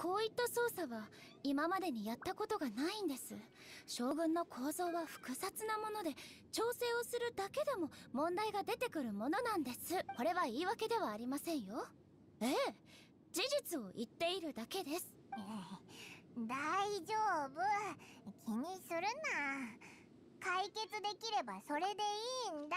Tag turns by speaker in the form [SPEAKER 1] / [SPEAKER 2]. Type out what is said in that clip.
[SPEAKER 1] こういった操作は今までにやったことがないんです将軍の構造は複雑なもので調整をするだけでも問題が出てくるものなんですこれは言い訳ではありませんよええ事実を言っているだけです大丈夫気
[SPEAKER 2] にするな解決できればそれでいいんだ